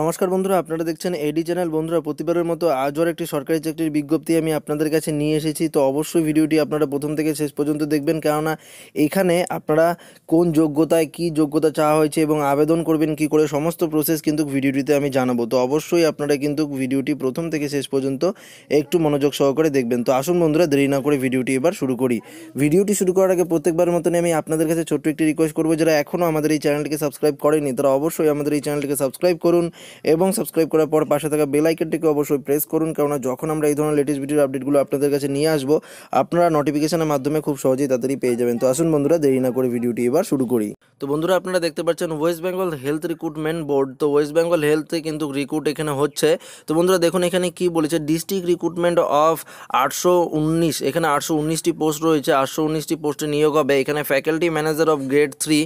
নমস্কার বন্ধুরা আপনারা দেখছেন এডি চ্যানেল বন্ধুরা প্রতিবারের মতো আজও একটি সরকারি চাকরির বিজ্ঞপ্তি আমি আপনাদের কাছে নিয়ে এসেছি তো অবশ্যই ভিডিওটি আপনারা প্রথম থেকে শেষ পর্যন্ত দেখবেন কেননা এখানে আপনারা কোন যোগ্যতায় কি যোগ্যতা চাওয়া হয়েছে এবং আবেদন করবেন কি করে সমস্ত প্রসেস কিন্তু ভিডিওটিতে আমি জানাবো তো অবশ্যই আপনারা কিন্তু ভিডিওটি প্রথম থেকে শেষ পর্যন্ত একটু মনোযোগ সহকারে দেখবেন তো আসুন বন্ধুরা দেরি না করে ভিডিওটি এবার শুরু করি ভিডিওটি শুরু করার আগে প্রত্যেকবার মতনই আমি আপনাদের কাছে ছোট্ট একটি রিকোয়েস্ট করবো যারা এখনও আমাদের এই চ্যানেলটিকে সাবস্ক্রাইব করেনি তারা অবশ্যই আমাদের এই চ্যানেলটিকে সাবস্ক্রাইব করুন এবং সাবস্ক্রাইব করার পর পাশে থাকা বেল আইকনটিকে অবশ্যই প্রেস করুন কেননা যখন আমরা এই ধরনের লেটেস্ট ভিডিওর আপডেটগুলো আপনাদের কাছে নিয়ে আসবো আপনারা নোটিফিকেশনের মাধ্যমে খুব সহজেই তাড়াতাড়ি পেয়ে যাবেন তো আসুন বন্ধুরা দেরি না করে ভিডিওটি এবার শুরু করি তো বন্ধুরা আপনারা দেখতে পাচ্ছেন West Bengal health recruitment board তো ওয়েস্ট বেঙ্গল হেলথে কিন্তু রিক্রুট এখানে হচ্ছে তো বন্ধুরা দেখুন এখানে কি বলেছে ডিস্ট্রিক্ট রিক্রুটমেন্ট অফ আটশো উনিশ এখানে আটশো উনিশটি পোস্ট রয়েছে আটশো উনিশটি পোস্টে নিয়োগ হবে এখানে faculty manager of grade three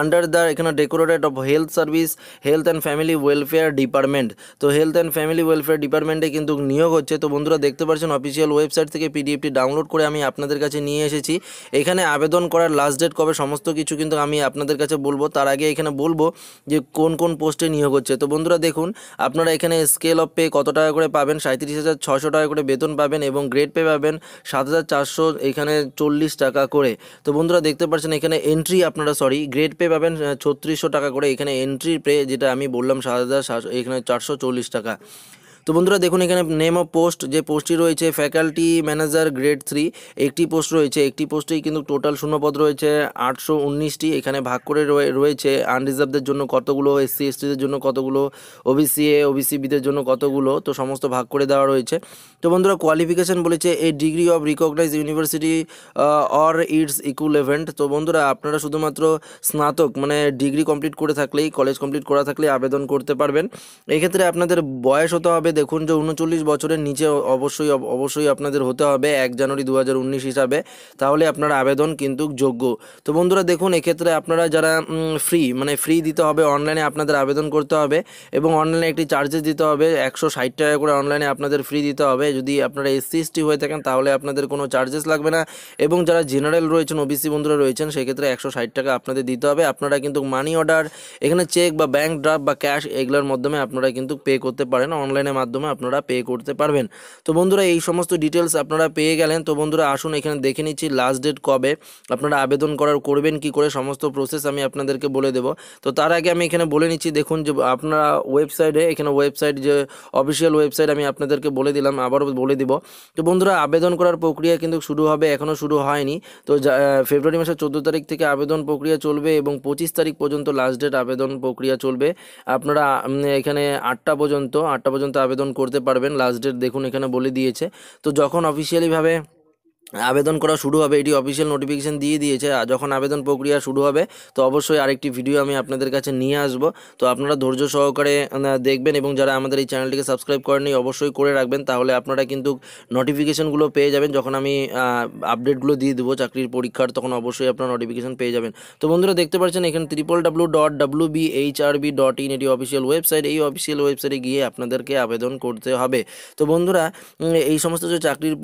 under the এখানে directorate of health service health and family welfare welfare department তো হেলথ অ্যান্ড ফ্যামিলি ওয়েলফেয়ার ডিপার্টমেন্টে কিন্তু নিয়োগ হচ্ছে তো বন্ধুরা দেখতে পাচ্ছেন অফিসিয়াল ওয়েবসাইট থেকে পিডিএফটি ডাউনলোড করে আমি আপনাদের কাছে নিয়ে এসেছি এখানে আবেদন করার লাস্ট ডেট কবে সমস্ত কিছু কিন্তু আমি আপনাদের কাছে বলবো তার আগে এখানে বলবো যে কোন কোন পোস্টে নিয়োগ হচ্ছে তো বন্ধুরা দেখুন আপনারা এখানে স্কেল অফ পে কত টাকা করে পাবেন সাঁত্রিশ হাজার ছশো টাকা করে বেতন পাবেন এবং গ্রেড পে পাবেন সাত হাজার চারশো এখানে চল্লিশ টাকা করে তো বন্ধুরা দেখতে পাচ্ছেন এখানে এন্ট্রি আপনারা সরি গ্রেড পে পাবেন ছত্রিশশো টাকা করে এখানে এন্ট্রি পে যেটা আমি বললাম সাত হাজার এখানে চারশো চল্লিশ টাকা তো বন্ধুরা দেখুন এখানে নেম অফ পোস্ট যে পোস্টটি রয়েছে ফ্যাকাল্টি ম্যানেজার গ্রেড থ্রি একটি পোস্ট রয়েছে একটি পোস্টেই কিন্তু টোটাল শূন্যপদ রয়েছে আটশো উনিশটি এখানে ভাগ করে রয়েছে আনরিজার্ভদের জন্য কতগুলো এসসি এসটিদের জন্য কতগুলো ওবিসি এ ওবিসি বিদের জন্য কতগুলো তো সমস্ত ভাগ করে দেওয়া রয়েছে তো বন্ধুরা কোয়ালিফিকেশান বলেছে a degree of recognise university or its equivalent তো বন্ধুরা আপনারা শুধুমাত্র স্নাতক মানে ডিগ্রি কমপ্লিট করে থাকলেই কলেজ কমপ্লিট করা থাকলেই আবেদন করতে পারবেন এক্ষেত্রে আপনাদের বয়স হতে হবে দেখুন যে উনচল্লিশ বছরের নিচে অবশ্যই অবশ্যই আপনাদের হতে হবে এক জানুয়ারি দু হিসাবে তাহলে আপনার আবেদন কিন্তু যোগ্য তো বন্ধুরা দেখুন এক্ষেত্রে আপনারা যারা ফ্রি মানে ফ্রি দিতে হবে অনলাইনে আপনাদের আবেদন করতে হবে এবং অনলাইনে একটি চার্জেস দিতে হবে একশো ষাট টাকা করে অনলাইনে আপনাদের ফ্রি দিতে হবে যদি আপনারা এসসি এসটি হয়ে থাকেন তাহলে আপনাদের কোনো চার্জেস লাগবে না এবং যারা জেনারেল রয়েছেন ওবিসি বন্ধুরা রয়েছেন সেক্ষেত্রে একশো ষাট টাকা আপনাদের দিতে হবে আপনারা কিন্তু মানি অর্ডার এখানে চেক বা ব্যাঙ্ক ড্রাফট বা ক্যাশ এগুলোর মাধ্যমে আপনারা কিন্তু পে করতে পারেন অনলাইনে মাধ্যমে আপনারা পে করতে পারবেন তো বন্ধুরা এই সমস্ত ডিটেলস আপনারা পেয়ে গেলেন তো বন্ধুরা আসুন এখানে দেখে নিচ্ছি লাস্ট ডেট কবে আপনারা আবেদন করার করবেন কি করে সমস্ত প্রসেস আমি আপনাদেরকে বলে দেব তো তার আগে আমি এখানে বলে নিচ্ছি দেখুন যে আপনারা ওয়েবসাইটে এখানে ওয়েবসাইট যে অফিসিয়াল ওয়েবসাইট আমি আপনাদেরকে বলে দিলাম আবারও বলে দিব তো বন্ধুরা আবেদন করার প্রক্রিয়া কিন্তু শুরু হবে এখনও শুরু হয়নি তো ফেব্রুয়ারি মাসের চোদ্দো তারিখ থেকে আবেদন প্রক্রিয়া চলবে এবং পঁচিশ তারিখ পর্যন্ত লাস্ট ডেট আবেদন প্রক্রিয়া চলবে আপনারা এখানে আটটা পর্যন্ত আটটা পর্যন্ত আবেদন আবেদন করতে পারবেন লাস্ট ডেট দেখুন এখানে বলে দিয়েছে তো যখন অফিসিয়ালিভাবে আবেদন করা শুরু হবে এটি অফিসিয়াল নোটিফিকেশান দিয়ে দিয়েছে আর যখন আবেদন প্রক্রিয়া শুরু হবে তো অবশ্যই আরেকটি ভিডিও আমি আপনাদের কাছে নিয়ে আসব তো আপনারা ধৈর্য সহকারে দেখবেন এবং যারা আমাদের এই চ্যানেলটিকে সাবস্ক্রাইব করেনি অবশ্যই করে রাখবেন তাহলে আপনারা কিন্তু নোটিফিকেশানগুলো পেয়ে যাবেন যখন আমি আপডেটগুলো দিয়ে দেবো চাকরির পরীক্ষার তখন অবশ্যই আপনারা নোটিফিকেশান পেয়ে যাবেন তো বন্ধুরা দেখতে পাচ্ছেন এখানে triple W dot W B H R B dot in এটি অফিসিয়াল ওয়েবসাইট এই অফিসিয়াল ওয়েবসাইটে গিয়ে আপনাদেরকে আবেদন করতে হবে তো বন্ধুরা এই সমস্ত যে চাকরির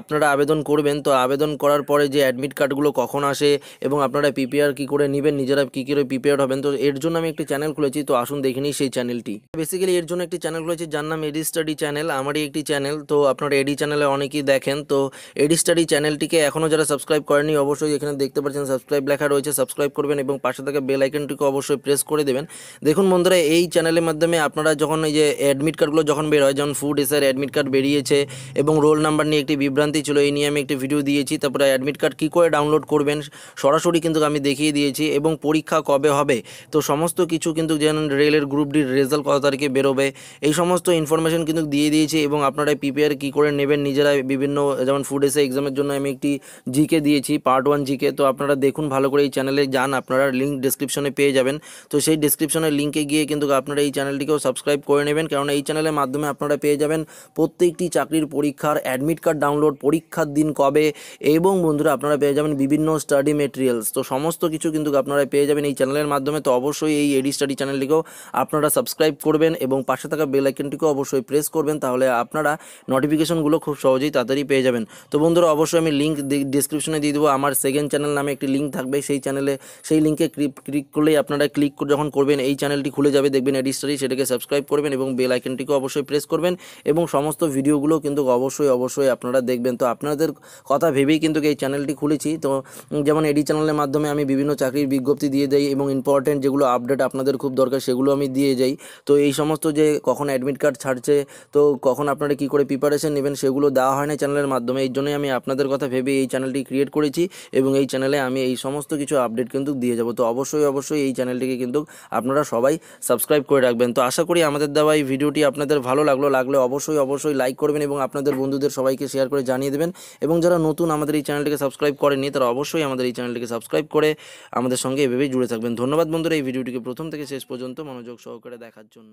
আপনারা আবেদন করবেন পাবেন তো আবেদন করার পরে যে অ্যাডমিট কার্ডগুলো কখন আসে এবং আপনারা প্রিপেয়ার কী করে নেবেন নিজেরা কী করে প্রিপেয়ার হবেন তো এর জন্য আমি একটি চ্যানেল খুলেছি তো আসুন দেখে সেই চ্যানেলটি বেসিক্যালি এর জন্য একটি চ্যানেল খুলেছি যার নাম এডি স্টাডি চ্যানেল আমারই একটি চ্যানেল তো আপনারা এডি চ্যানেলে অনেকেই দেখেন তো এডি স্টাডি চ্যানেলটিকে এখনও যারা সাবস্ক্রাইব করেনি অবশ্যই এখানে দেখতে পাচ্ছেন সাবস্ক্রাইব লেখা রয়েছে সাবস্ক্রাইব করবেন এবং পাশে থাকা বেল আইকনটিকে অবশ্যই প্রেস করে দেবেন দেখুন বন্ধুরা এই চ্যানেলের মাধ্যমে আপনারা যখন এই যে অ্যাডমিট কার্ডগুলো যখন বের হয় যেমন ফুড এসার অ্যাডমিট কার্ড বেরিয়েছে এবং রোল নাম্বার নিয়ে একটি বিভ্রান্তি ছিল এই নিয়ে আমি একটি ভিডিও দিয়েছি তারপরে অ্যাডমিট কার্ড কী করে ডাউনলোড করবেন সরাসরি কিন্তু আমি দেখিয়ে দিয়েছি এবং পরীক্ষা কবে হবে তো সমস্ত কিছু কিন্তু যেন রেলের গ্রুপ ডির রেজাল্ট কত তারিখে বেরোবে এই সমস্ত ইনফরমেশন কিন্তু দিয়ে দিয়েছি এবং আপনারা প্রিপেয়ার কী করে নেবেন নিজেরা বিভিন্ন যেমন ফুড এসে এক্সামের জন্য আমি একটি জিকে দিয়েছি পার্ট ওয়ান জিকে তো আপনারা দেখুন ভালো করে এই চ্যানেলে যান আপনারা লিঙ্ক ডিসক্রিপশনে পেয়ে যাবেন তো সেই ডিসক্রিপশনের লিঙ্কে গিয়ে কিন্তু আপনারা এই চ্যানেলটিকেও সাবস্ক্রাইব করে নেবেন কারণ এই চ্যানেলের মাধ্যমে আপনারা পেয়ে যাবেন প্রত্যেকটি চাকরির পরীক্ষার অ্যাডমিট কার্ড ডাউনলোড পরীক্ষার দিন কবে এবং বন্ধুরা আপনারা পেয়ে যাবেন বিভিন্ন স্টাডি মেটেরিয়ালস তো সমস্ত কিছু কিন্তু আপনারা পেয়ে যাবেন এই চ্যানেলের মাধ্যমে তো অবশ্যই এই এডি স্টাডি চ্যানেলটিকেও আপনারা সাবস্ক্রাইব করবেন এবং পাশে থাকা বেল অবশ্যই প্রেস করবেন তাহলে আপনারা নোটিফিকেশনগুলো খুব সহজেই তাড়াতাড়ি পেয়ে যাবেন তো বন্ধুরা অবশ্যই আমি লিঙ্ক ডিসক্রিপশনে দিয়ে দেবো আমার সেকেন্ড চ্যানেল নামে একটি লিঙ্ক থাকবে সেই চ্যানেলে সেই লিঙ্কে ক্লিক করলেই আপনারা ক্লিক যখন করবেন এই চ্যানেলটি খুলে যাবে দেখবেন এডি স্টাডি সেটাকে সাবস্ক্রাইব করবেন এবং বেলাইকনটিকেও অবশ্যই প্রেস করবেন এবং সমস্ত ভিডিওগুলো কিন্তু অবশ্যই অবশ্যই আপনারা দেখবেন তো আপনাদের কথা ভেবেই কিন্তু এই চ্যানেলটি খুলেছি তো যেমন এডি চ্যানেলের মাধ্যমে আমি বিভিন্ন চাকরির বিজ্ঞপ্তি দিয়ে যাই এবং ইম্পর্টেন্ট যেগুলো আপডেট আপনাদের খুব দরকার সেগুলো আমি দিয়ে যাই তো এই সমস্ত যে কখন অ্যাডমিট কার্ড ছাড়ছে তো কখন আপনারা কি করে প্রিপারেশন নেবেন সেগুলো দেওয়া হয় না চ্যানেলের মাধ্যমে এই জন্যই আমি আপনাদের কথা ভেবে এই চ্যানেলটি ক্রিয়েট করেছি এবং এই চ্যানেলে আমি এই সমস্ত কিছু আপডেট কিন্তু দিয়ে যাব তো অবশ্যই অবশ্যই এই চ্যানেলটিকে কিন্তু আপনারা সবাই সাবস্ক্রাইব করে রাখবেন তো আশা করি আমাদের দেওয়া এই ভিডিওটি আপনাদের ভালো লাগলো লাগলে অবশ্যই অবশ্যই লাইক করবেন এবং আপনাদের বন্ধুদের সবাইকে শেয়ার করে জানিয়ে দেবেন এবং যারা নতুন আমাদের এই চ্যানেলটিকে সাবস্ক্রাইব করেনি তারা অবশ্যই আমাদের এই চ্যানেলটিকে সাবস্ক্রাইব করে আমাদের সঙ্গে এভাবেই জুড়ে থাকবেন ধন্যবাদ বন্ধুরা এই ভিডিওটিকে প্রথম থেকে শেষ পর্যন্ত মনোযোগ সহকারে দেখার জন্য